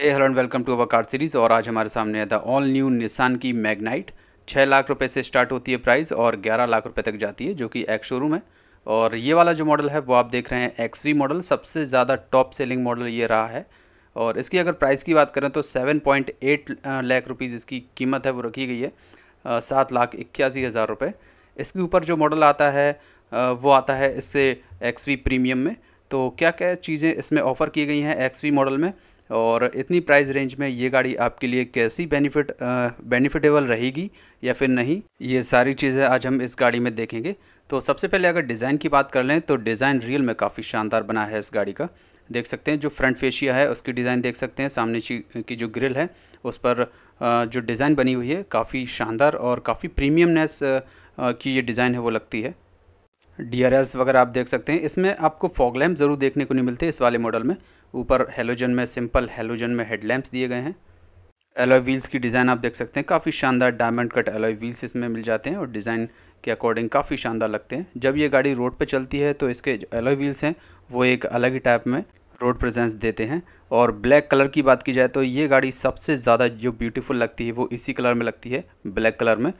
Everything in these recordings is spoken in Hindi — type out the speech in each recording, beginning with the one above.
hey hello and welcome to our car series और आज हमारे सामने आता ऑल न्यू निसान की मैगनाइट छः लाख रुपए से स्टार्ट होती है प्राइस और ग्यारह लाख रुपए तक जाती है जो कि एक्स शोरूम है और ये वाला जो मॉडल है वो आप देख रहे हैं एक्स मॉडल सबसे ज़्यादा टॉप सेलिंग मॉडल ये रहा है और इसकी अगर प्राइस की बात करें तो seven point eight lakh rupees इसकी कीमत है वो रखी गई है सात लाख इक्यासी हज़ार रुपये इसके ऊपर जो मॉडल आता है वो आता है इससे एक्स प्रीमियम में तो क्या क्या चीज़ें इसमें ऑफ़र की गई हैं एक्स मॉडल में और इतनी प्राइस रेंज में ये गाड़ी आपके लिए कैसी बेनिफिट बेनिफिटेबल रहेगी या फिर नहीं ये सारी चीज़ें आज हम इस गाड़ी में देखेंगे तो सबसे पहले अगर डिज़ाइन की बात कर लें तो डिज़ाइन रियल में काफ़ी शानदार बना है इस गाड़ी का देख सकते हैं जो फ्रंट फेशिया है उसकी डिज़ाइन देख सकते हैं सामने की जो ग्रिल है उस पर जो डिज़ाइन बनी हुई है काफ़ी शानदार और काफ़ी प्रीमियमनेस की ये डिज़ाइन है वो लगती है डी वगैरह आप देख सकते हैं इसमें आपको फॉगलैम्प ज़रूर देखने को नहीं मिलते इस वाले मॉडल में ऊपर हेलोजन में सिंपल हेलोजन में हेडलैम्प्स दिए गए हैं एलोई व्हील्स की डिज़ाइन आप देख सकते हैं काफ़ी शानदार डायमंड कट एलोई व्हील्स इसमें मिल जाते हैं और डिज़ाइन के अकॉर्डिंग काफ़ी शानदार लगते हैं जब ये गाड़ी रोड पर चलती है तो इसके जो एलोई व्हील्स हैं वो एक अलग ही टाइप में रोड प्रेजेंस देते हैं और ब्लैक कलर की बात की जाए तो ये गाड़ी सबसे ज़्यादा जो ब्यूटीफुल लगती है वो इसी कलर में लगती है ब्लैक कलर में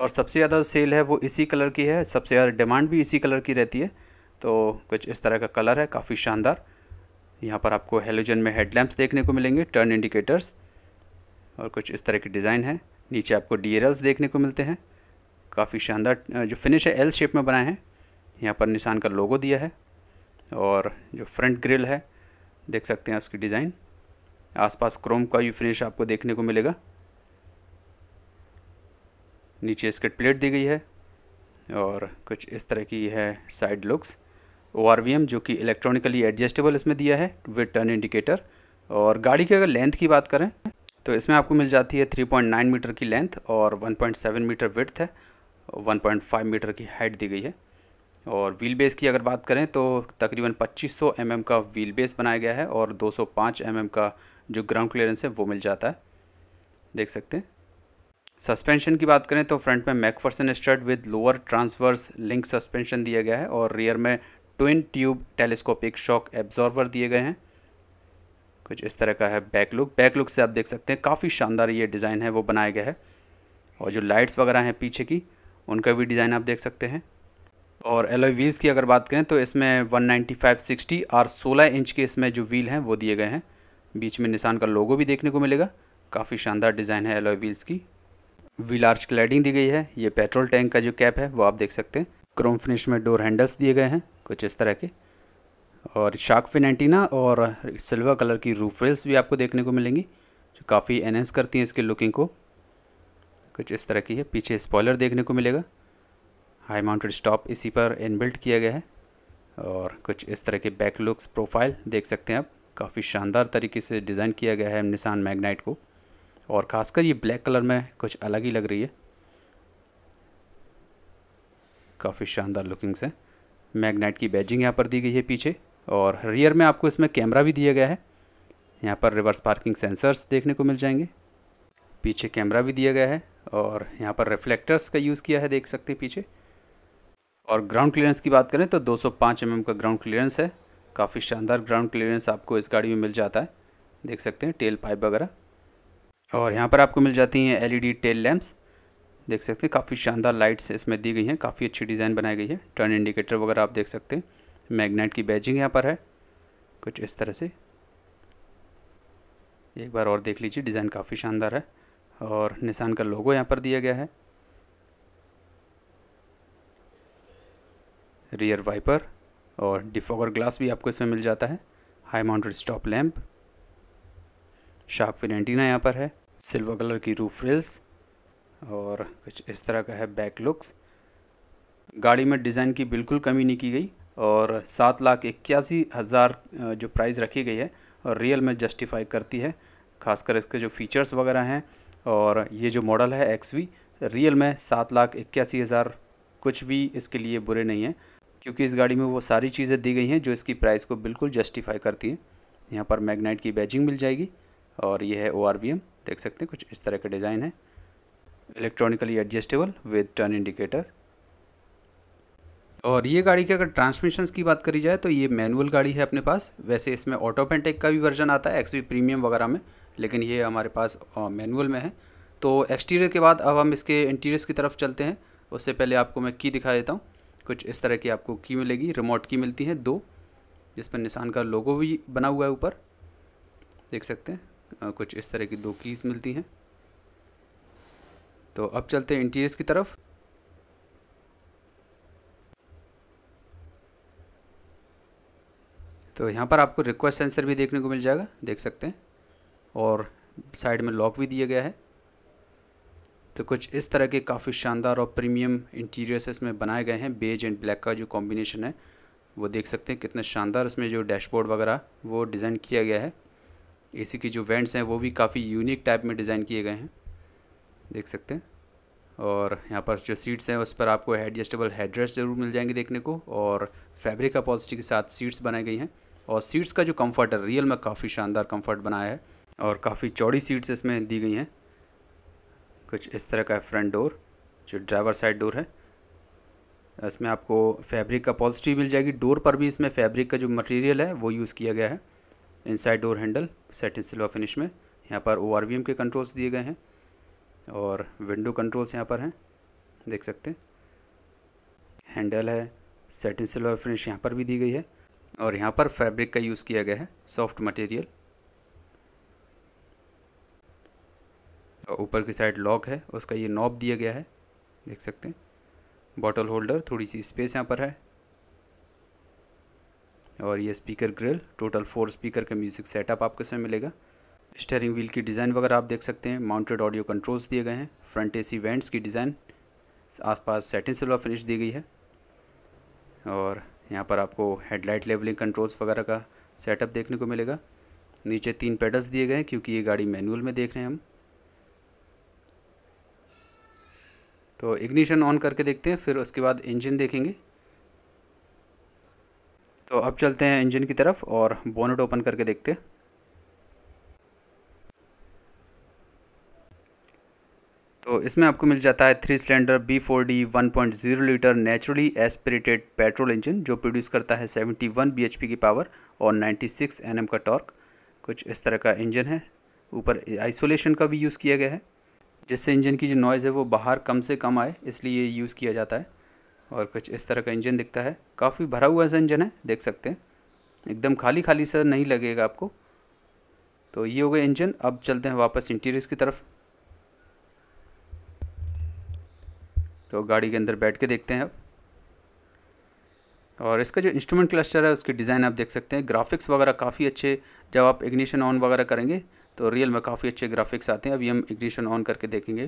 और सबसे ज़्यादा सेल है वो इसी कलर की है सबसे ज़्यादा डिमांड भी इसी कलर की रहती है तो कुछ इस तरह का कलर है काफ़ी शानदार यहाँ पर आपको हेलोजन में हेडलैम्प्स देखने को मिलेंगे टर्न इंडिकेटर्स और कुछ इस तरह के डिज़ाइन है नीचे आपको डी देखने को मिलते हैं काफ़ी शानदार जो फिनिश है एल शेप में बनाए हैं यहाँ पर निशान का लोगो दिया है और जो फ्रंट ग्रिल है देख सकते हैं उसकी डिज़ाइन आसपास क्रोम का भी फिनिश आपको देखने को मिलेगा नीचे इसके प्लेट दी गई है और कुछ इस तरह की है साइड लुक्स ओ जो कि इलेक्ट्रॉनिकली एडजस्टेबल इसमें दिया है विद टर्न इंडिकेटर और गाड़ी की अगर लेंथ की बात करें तो इसमें आपको मिल जाती है 3.9 मीटर की लेंथ और 1.7 मीटर विथ है 1.5 मीटर की हाइट दी गई है और व्हील बेस की अगर बात करें तो तकरीबन 2500 mm का व्हील बेस बनाया गया है और 205 mm का जो ग्राउंड क्लियरेंस है वो मिल जाता है देख सकते हैं सस्पेंशन की बात करें तो फ्रंट में MacPherson strut with lower transverse link suspension दिया गया है और रियर में twin tube telescopic shock absorber दिए गए हैं कुछ इस तरह का है बैक लुक बैक लुक से आप देख सकते हैं काफ़ी शानदार ये डिज़ाइन है वो बनाया गया है और जो लाइट्स वगैरह हैं पीछे की उनका भी डिज़ाइन आप देख सकते हैं और एलोई व्हील्स की अगर बात करें तो इसमें 195 नाइन्टी और 16 इंच के इसमें जो व्हील हैं वो दिए गए हैं बीच में निशान का लोगो भी देखने को मिलेगा काफ़ी शानदार डिज़ाइन है एलोई व्हील्स की व्हील आर्च क्लैडिंग दी गई है ये पेट्रोल टैंक का जो कैप है वो आप देख सकते हैं क्रोम फिनिश में डोर हैंडल्स दिए गए हैं कुछ इस तरह के और शार्क फिन एंटीना और सिल्वर कलर की रूफ रेल्स भी आपको देखने को मिलेंगी जो काफ़ी एनहेंस करती हैं इसके लुकिंग को कुछ इस तरह की है पीछे स्पॉयलर देखने को मिलेगा हाई माउंटेड स्टॉप इसी पर इनबिल्ट किया गया है और कुछ इस तरह के बैक लुक्स प्रोफाइल देख सकते हैं आप काफ़ी शानदार तरीके से डिज़ाइन किया गया है निशान मैगनाइट को और ख़ासकर ये ब्लैक कलर में कुछ अलग ही लग रही है काफ़ी शानदार लुकिंग्स हैं मैग्नेट की बैजिंग यहाँ पर दी गई है पीछे और रियर में आपको इसमें कैमरा भी दिया गया है यहाँ पर रिवर्स पार्किंग सेंसर्स देखने को मिल जाएंगे पीछे कैमरा भी दिया गया है और यहाँ पर रिफ्लेक्टर्स का यूज़ किया है देख सकते हैं पीछे और ग्राउंड क्लियरेंस की बात करें तो 205 mm का ग्राउंड क्लियरेंस है काफ़ी शानदार ग्राउंड क्लियरेंस आपको इस गाड़ी में मिल जाता है देख सकते हैं टेल पाइप वगैरह और यहाँ पर आपको मिल जाती हैं एल टेल लैम्प्स देख सकते हैं काफ़ी शानदार लाइट्स इसमें दी गई हैं काफ़ी अच्छी डिज़ाइन बनाई गई है टर्न इंडिकेटर वगैरह आप देख सकते हैं मैग्नेट की बैजिंग यहाँ पर है कुछ इस तरह से एक बार और देख लीजिए डिज़ाइन काफ़ी शानदार है और निशान का लोगो यहाँ पर दिया गया है रियर वाइपर और डिफोगर ग्लास भी आपको इसमें मिल जाता है high mounted stop lamp shark fin antenna यहाँ पर है सिल्वर कलर की रूफ रेल्स और कुछ इस तरह का है बैक लुक्स गाड़ी में डिज़ाइन की बिल्कुल कमी नहीं की गई और सात लाख इक्यासी हज़ार जो प्राइस रखी गई है और रियल में जस्टिफाई करती है खासकर इसके जो फीचर्स वगैरह हैं और ये जो मॉडल है एक्स रियल में सात लाख इक्यासी हज़ार कुछ भी इसके लिए बुरे नहीं हैं क्योंकि इस गाड़ी में वो सारी चीज़ें दी गई हैं जो इसकी प्राइस को बिल्कुल जस्टिफाई करती हैं यहाँ पर मैगनाइट की बैजिंग मिल जाएगी और ये है ओ देख सकते हैं कुछ इस तरह का डिज़ाइन है electronically adjustable with turn indicator और ये गाड़ी की अगर ट्रांसमिशंस की बात करी जाए तो ये मैनुअल गाड़ी है अपने पास वैसे इसमें ऑटो पेंटेक का भी वर्जन आता है एक्सवी प्रीमियम वगैरह में लेकिन ये हमारे पास मैनुअल में है तो एक्सटीरियर के बाद अब हम इसके इंटीरियर्स की तरफ चलते हैं उससे पहले आपको मैं की दिखा देता हूँ कुछ इस तरह की आपको की मिलेगी रिमोट की मिलती है दो जिस पर निशान का लोगो भी बना हुआ है ऊपर देख सकते हैं कुछ इस तरह की दो कीज़ मिलती हैं तो अब चलते हैं इंटीरियर्स की तरफ तो यहाँ पर आपको रिक्वेस्ट सेंसर भी देखने को मिल जाएगा देख सकते हैं और साइड में लॉक भी दिया गया है तो कुछ इस तरह के काफ़ी शानदार और प्रीमियम इंटीरियर्स इसमें बनाए गए हैं बेज एंड ब्लैक का जो कॉम्बिनेशन है वो देख सकते हैं कितना शानदार इसमें जो डैशबोर्ड वगैरह वो डिज़ाइन किया गया है एसी की जो वेंट्स हैं वो भी काफ़ी यूनिक टाइप में डिज़ाइन किए गए हैं देख सकते हैं और यहाँ पर जो सीट्स हैं उस पर आपको एडजस्टेबल हेडरेस्ट ज़रूर मिल जाएंगे देखने को और फैब्रिक अपॉजिटी के साथ सीट्स बनाई गई हैं और सीट्स का जो कम्फर्ट है रियल में काफ़ी शानदार कम्फर्ट बनाया है और काफ़ी चौड़ी सीट्स इसमें दी गई हैं कुछ इस तरह का फ्रंट डोर जो ड्राइवर साइड डोर है इसमें आपको फैब्रिक का पॉजिटिव मिल जाएगी डोर पर भी इसमें फैब्रिक का जो मटेरियल है वो यूज़ किया गया है inside door handle set in silver finish में यहाँ पर ओ के कंट्रोल्स दिए गए हैं और विंडो कंट्रोल्स यहाँ पर हैं देख सकते हैं हैंडल है सेटिन सिल्वर फिनिश यहाँ पर भी दी गई है और यहाँ पर फैब्रिक का यूज़ किया गया है सॉफ्ट मटेरियल और ऊपर की साइड लॉक है उसका ये नॉब दिया गया है देख सकते हैं बॉटल होल्डर थोड़ी सी स्पेस यहाँ पर है और ये speaker grille total four speaker का म्यूज़िक सेटअप आपके समय मिलेगा स्टेयरिंग व्हील की डिज़ाइन वगैरह आप देख सकते हैं माउंटेड ऑडियो कंट्रोल्स दिए गए हैं फ्रंट एसी वेंट्स की डिज़ाइन आसपास सेटिंग सिल्वा फिनिश दी गई है और यहाँ पर आपको हेडलाइट लेवलिंग कंट्रोल्स वगैरह का सेटअप देखने को मिलेगा नीचे तीन पेडल्स दिए गए हैं क्योंकि ये गाड़ी मैनुअल में देख रहे हैं हम तो इग्निशन ऑन करके देखते हैं फिर उसके बाद इंजन देखेंगे तो अब चलते हैं इंजन की तरफ और बोनेट ओपन करके देखते हैं तो इसमें आपको मिल जाता है three cylinder B four D one point zero litre naturally aspirated petrol engine जो प्रोड्यूस करता है seventy one B H P की पावर और नाइन्टी सिक्स एन एम का टॉर्क कुछ इस तरह का इंजन है ऊपर आइसोलेशन का भी यूज़ किया गया है जिससे इंजन की जो नॉइज़ है वो बाहर कम से कम आए इसलिए ये यूज़ किया जाता है और कुछ इस तरह का इंजन दिखता है काफ़ी भरा हुआ सा इंजन है देख सकते हैं एकदम खाली खाली सा नहीं लगेगा आपको तो ये हो गया इंजन अब चलते हैं वापस इंटीरियर्स की तरफ तो गाड़ी के अंदर बैठ के देखते हैं अब और इसका जो इंस्ट्रूमेंट क्लस्टर है उसकी डिज़ाइन आप देख सकते हैं ग्राफिक्स वगैरह काफ़ी अच्छे जब आप इग्निशन ऑन वगैरह करेंगे तो रियल में काफ़ी अच्छे ग्राफिक्स आते हैं अभी हम इग्निशन ऑन करके देखेंगे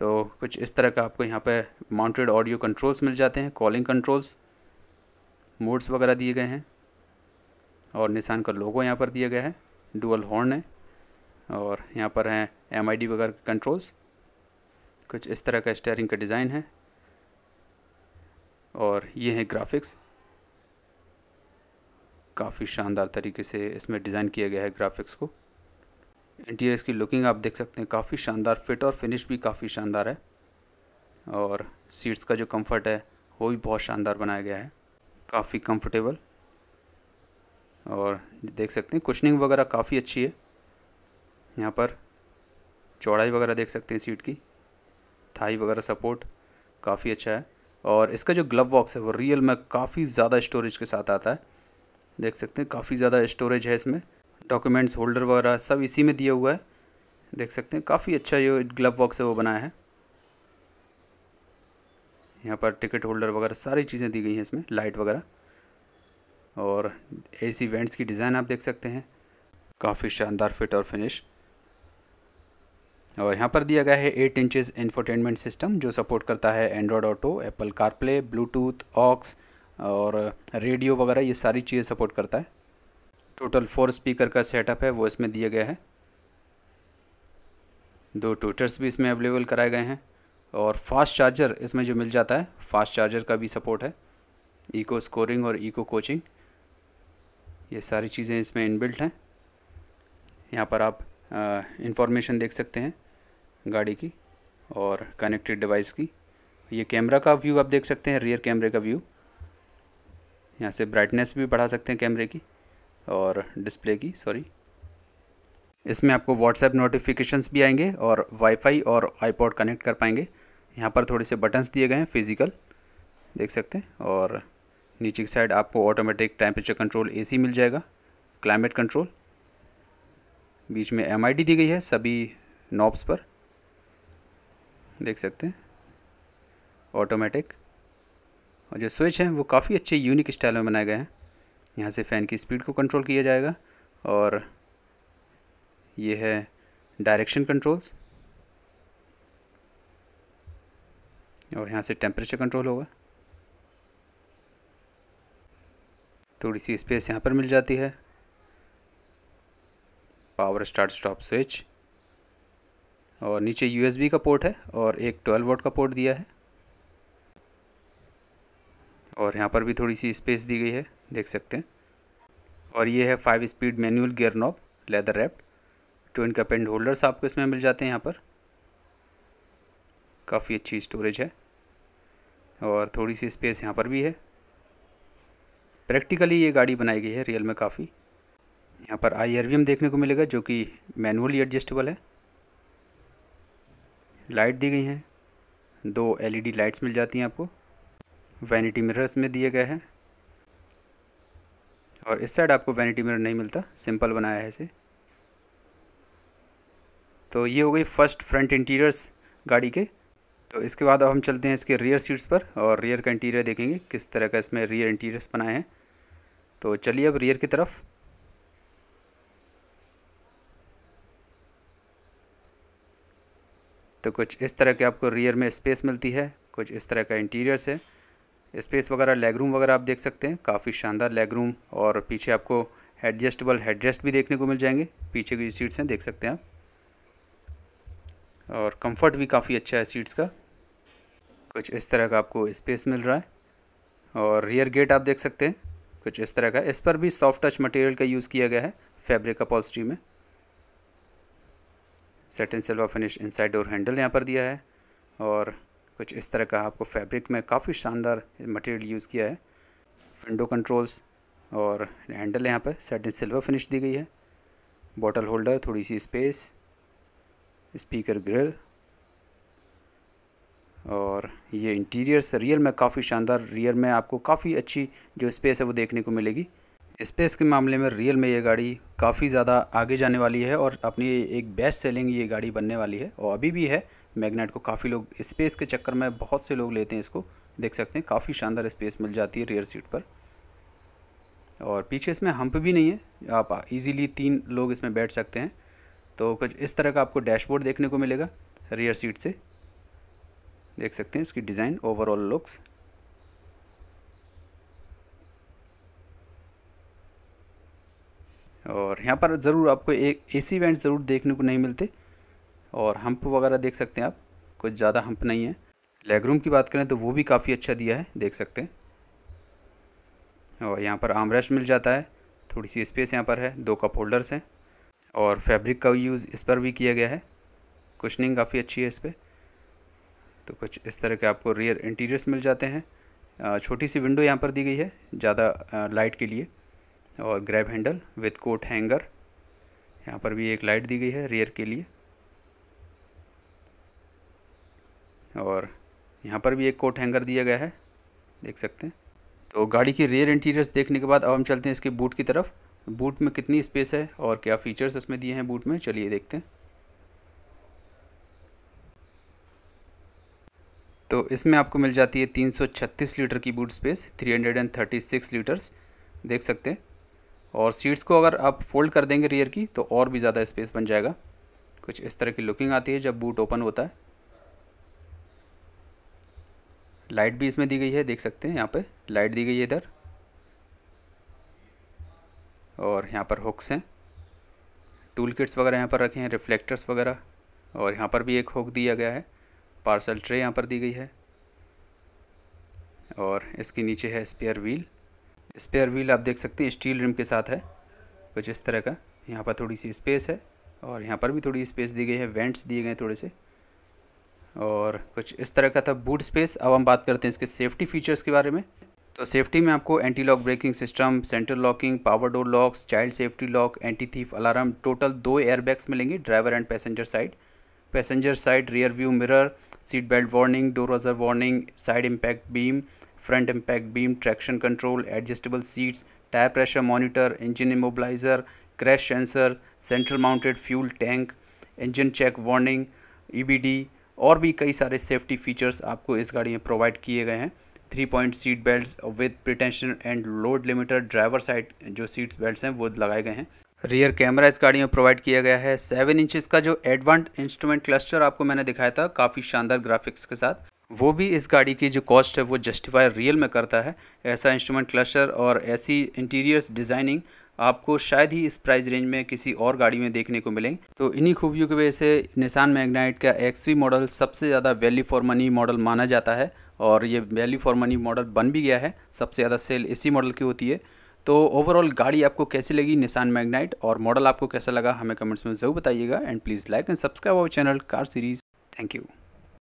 तो कुछ इस तरह का आपको यहाँ पर माउंटेड ऑडियो कंट्रोल्स मिल जाते हैं कॉलिंग कंट्रोल्स मोड्स वगैरह दिए गए हैं और निशान का लोगो यहाँ पर दिया गया है डुअल हॉर्न है और यहाँ पर हैं एम वगैरह के कंट्रोल्स कुछ इस तरह का स्टेयरिंग का डिज़ाइन है और ये है ग्राफिक्स काफ़ी शानदार तरीके से इसमें डिज़ाइन किया गया है ग्राफिक्स को इंटीरियर की लुकिंग आप देख सकते हैं काफ़ी शानदार फिट और फिनिश भी काफ़ी शानदार है और सीट्स का जो कंफर्ट है वो भी बहुत शानदार बनाया गया है काफ़ी कंफर्टेबल और देख सकते हैं कुशनिंग वगैरह काफ़ी अच्छी है यहाँ पर चौड़ाई वगैरह देख सकते हैं सीट की थाई वगैरह सपोर्ट काफ़ी अच्छा है और इसका जो ग्लव बॉक्स है वो रियल में काफ़ी ज़्यादा स्टोरेज के साथ आता है देख सकते हैं काफ़ी ज़्यादा स्टोरेज है इसमें डॉक्यूमेंट्स होल्डर वगैरह सब इसी में दिया हुआ है देख सकते हैं काफ़ी अच्छा जो ग्लव बॉक्स है वो बनाया है यहाँ पर टिकट होल्डर वगैरह सारी चीज़ें दी गई हैं इसमें लाइट वगैरह और एसी वेंट्स की डिज़ाइन आप देख सकते हैं काफ़ी शानदार फिट और फिनिश और यहाँ पर दिया गया है एट इंचज़ इन्फोटेनमेंट सिस्टम जो सपोर्ट करता है Android Auto Apple CarPlay Bluetooth aux और रेडियो वगैरह ये सारी चीज़ें सपोर्ट करता है टोटल फोर स्पीकर का सेटअप है वो इसमें दिया गया है दो ट्विटर्स भी इसमें अवेलेबल कराए गए हैं और फास्ट चार्जर इसमें जो मिल जाता है फास्ट चार्जर का भी सपोर्ट है इको स्कोरिंग और इको कोचिंग ये सारी चीज़ें इसमें इनबिल्ट हैं यहाँ पर आप इंफॉर्मेशन देख सकते हैं गाड़ी की और कनेक्टेड डिवाइस की ये कैमरा का व्यू आप देख सकते हैं रियर कैमरे का व्यू यहाँ से ब्राइटनेस भी बढ़ा सकते हैं कैमरे की और डिस्प्ले की सॉरी इसमें आपको व्हाट्सएप नोटिफिकेशंस भी आएंगे और वाईफाई और आईपॉड कनेक्ट कर पाएंगे यहाँ पर थोड़े से बटन्स दिए गए हैं फिजिकल देख सकते हैं और नीचे की साइड आपको ऑटोमेटिक टेम्परेचर कंट्रोल एसी मिल जाएगा क्लाइमेट कंट्रोल बीच में एम दी गई है सभी नॉब्स पर देख सकते हैं ऑटोमेटिक और जो स्विच है वो काफ़ी अच्छे यूनिक स्टाइल में बनाए गए हैं यहाँ से फ़ैन की स्पीड को कंट्रोल किया जाएगा और ये है डायरेक्शन कंट्रोल्स और यहाँ से टेम्परेचर कंट्रोल होगा थोड़ी सी स्पेस यहाँ पर मिल जाती है पावर स्टार्ट स्टॉप स्विच और नीचे यू का पोर्ट है और एक ट्वेल्व वोट का पोर्ट दिया है और यहाँ पर भी थोड़ी सी स्पेस दी गई है देख सकते हैं और ये है five speed manual gear knob leather wrapped twin cup and holders आपको इसमें मिल जाते हैं यहाँ पर काफ़ी अच्छी स्टोरेज है और थोड़ी सी स्पेस यहाँ पर भी है प्रैक्टिकली ये गाड़ी बनाई गई है रियल में काफ़ी यहाँ पर आई देखने को मिलेगा जो कि मैनुअली एडजस्टेबल है लाइट दी गई हैं दो एलईडी लाइट्स मिल जाती हैं आपको वैनिटी मिरर्स में दिए गए हैं और इस साइड आपको वैनिटी मिरर नहीं मिलता सिंपल बनाया है इसे तो ये हो गई फर्स्ट फ्रंट इंटीरियर्स गाड़ी के तो इसके बाद अब हम चलते हैं इसके रियर सीट्स पर और रियर का इंटीरियर देखेंगे किस तरह का इसमें रियर इंटीरियर्स बनाए हैं तो चलिए अब रियर की तरफ तो कुछ इस तरह के आपको रियर में स्पेस मिलती है कुछ इस तरह का इंटीरियर्स है स्पेस वगैरह लेग रूम वगैरह आप देख सकते हैं काफ़ी शानदार लेग रूम और पीछे आपको एडजस्टेबल हेडरेस्ट भी देखने को मिल जाएंगे पीछे की सीट्स हैं देख सकते हैं आप और कंफर्ट भी काफ़ी अच्छा है सीट्स का कुछ इस तरह का आपको स्पेस मिल रहा है और रियर गेट आप देख सकते हैं कुछ इस तरह का इस पर भी सॉफ्ट टच मटेरियल का यूज़ किया गया है फैब्रिक अपॉजिटी में satin silver finish inside door handle यहाँ पर दिया है और कुछ इस तरह का आपको फैब्रिक में काफ़ी शानदार मटेरियल यूज़ किया है विंडो कंट्रोल्स और हैंडल यहाँ पर सेटिन सिल्वर फिनिश दी गई है बॉटल होल्डर थोड़ी सी स्पेस स्पीकर ग्रिल और ये इंटीरियर्स रियर में काफ़ी शानदार रियर में आपको काफ़ी अच्छी जो स्पेस है वो देखने को मिलेगी स्पेस के मामले में रियल में ये गाड़ी काफ़ी ज़्यादा आगे जाने वाली है और अपनी एक बेस्ट सेलिंग ये गाड़ी बनने वाली है और अभी भी है मैग्नेट को काफ़ी लोग स्पेस के चक्कर में बहुत से लोग लेते हैं इसको देख सकते हैं काफ़ी शानदार स्पेस मिल जाती है रियर सीट पर और पीछे इसमें हम्प भी नहीं है आप इजीली तीन लोग इसमें बैठ सकते हैं तो कुछ इस तरह का आपको डैशबोर्ड देखने को मिलेगा रियर सीट से देख सकते हैं इसकी डिज़ाइन ओवरऑल लुक्स और यहाँ पर ज़रूर आपको एक एसी वेंट ज़रूर देखने को नहीं मिलते और हम्प वगैरह देख सकते हैं आप कुछ ज़्यादा हम्प नहीं है लेगरूम की बात करें तो वो भी काफ़ी अच्छा दिया है देख सकते हैं और यहाँ पर आमरेस्ट मिल जाता है थोड़ी सी स्पेस यहाँ पर है दो कप होल्डर्स हैं और फैब्रिक का यूज़ इस पर भी किया गया है कुशनिंग काफ़ी अच्छी है इस पर तो कुछ इस तरह के आपको रियर इंटीरियर्स मिल जाते हैं छोटी सी विंडो यहाँ पर दी गई है ज़्यादा लाइट के लिए और grab handle with coat hanger यहाँ पर भी एक लाइट दी गई है रेयर के लिए और यहाँ पर भी एक कोट हैंगर दिया गया है देख सकते हैं तो गाड़ी की रेयर इंटीरियर्स देखने के बाद अब हम चलते हैं इसके बूट की तरफ बूट में कितनी स्पेस है और क्या फीचर्स इसमें दिए हैं बूट में चलिए देखते हैं तो इसमें आपको मिल जाती है 336 लीटर की बूट स्पेस 336 लीटर्स देख सकते हैं और सीट्स को अगर आप फोल्ड कर देंगे रियर की तो और भी ज़्यादा स्पेस बन जाएगा कुछ इस तरह की लुकिंग आती है जब बूट ओपन होता है लाइट भी इसमें दी गई है देख सकते हैं यहाँ पे लाइट दी गई है इधर और यहाँ पर हुक्स हैं टूल किट्स वगैरह यहाँ पर रखे हैं रिफ्लेक्टर्स वगैरह और यहाँ पर भी एक हुक दिया गया है पार्सल ट्रे यहाँ पर दी गई है और इसके नीचे है स्पेयर व्हील स्पेयर व्हील आप देख सकते हैं स्टील रिम के साथ है कुछ इस तरह का यहाँ पर थोड़ी सी स्पेस है और यहाँ पर भी थोड़ी स्पेस दी गई है वेंट्स दिए गए थोड़े से और कुछ इस तरह का था बूट स्पेस अब हम बात करते हैं इसके सेफ्टी फीचर्स के बारे में तो सेफ्टी में आपको anti lock braking system centre locking power door locks child safety lock anti theft alarm total दो एयरबैग्स मिलेंगे driver and passenger side passenger side rear view mirror seat belt warning door ajar warning side impact beam front impact beam traction control adjustable seats tyre pressure monitor engine immobiliser crash sensor central mounted fuel tank engine check warning ई और भी कई सारे सेफ्टी फीचर्स आपको इस गाड़ी में प्रोवाइड किए गए हैं three point seat belt with pretension and load limiter driver side जो सीट्स बेल्ट हैं वो लगाए गए हैं रियर कैमरा इस गाड़ी में प्रोवाइड किया गया है सेवन इंचज़ का जो एडवांट इंस्ट्रूमेंट क्लस्टर आपको मैंने दिखाया था काफ़ी शानदार ग्राफिक्स के साथ वो भी इस गाड़ी की जो कॉस्ट है वो जस्टिफाई रियल में करता है ऐसा इंस्ट्रूमेंट क्लस्टर और ऐसी इंटीरियर्स डिज़ाइनिंग आपको शायद ही इस प्राइस रेंज में किसी और गाड़ी में देखने को मिलेंगे तो इन्हीं खूबियों की वजह से निशान मैग्नाइट का एक्सवी मॉडल सबसे ज़्यादा वैल्यू फॉर मनी मॉडल माना जाता है और ये वैल्यू फॉर मनी मॉडल बन भी गया है सबसे ज़्यादा सेल इसी मॉडल की होती है तो ओवरऑल गाड़ी आपको कैसी लगी निशान मैगनाइट और मॉडल आपको कैसा लगा हमें कमेंट्स में ज़रूर बताइएगा and please like and subscribe our channel car series thank you